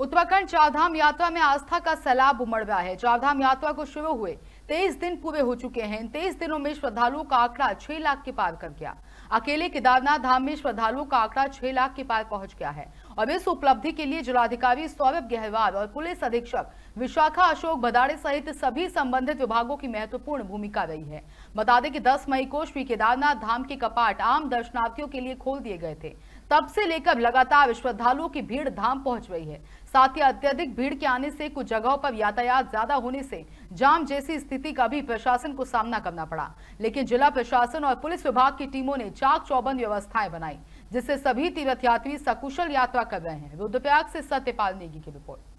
उत्तराखंड चारधाम यात्रा में आस्था का सैलाब उमड़ रहा है चारधाम यात्रा को शुरू हुए तेईस दिन पूरे हो चुके हैं इन तेईस दिनों में श्रद्धालुओं का आंकड़ा छह लाख के पार कर गया अकेले केदारनाथ धाम में श्रद्धालुओं का आंकड़ा छह लाख के पार पहुंच गया है और इस उपलब्धि के लिए जिलाधिकारी सौरभ गहवाल और पुलिस अधीक्षक विशाखा अशोक भदाड़े सहित सभी संबंधित विभागों की महत्वपूर्ण भूमिका रही है बता दें कि दस मई को श्री केदारनाथ धाम के कपाट आम दर्शनार्थियों के लिए खोल दिए गए थे तब से लेकर लगातार श्रद्धालुओं की भीड़ धाम पहुंच रही है साथ ही अत्यधिक भीड़ के आने से कुछ जगहों पर यातायात ज्यादा होने से जाम जैसी स्थिति का भी प्रशासन को सामना करना पड़ा लेकिन जिला प्रशासन और पुलिस विभाग की टीमों ने चाक चौबंद व्यवस्थाएं बनाई जिससे सभी तीर्थयात्री सकुशल यात्रा कर रहे हैं रुद्रप्रयाग से सत्यपाल नेगी की रिपोर्ट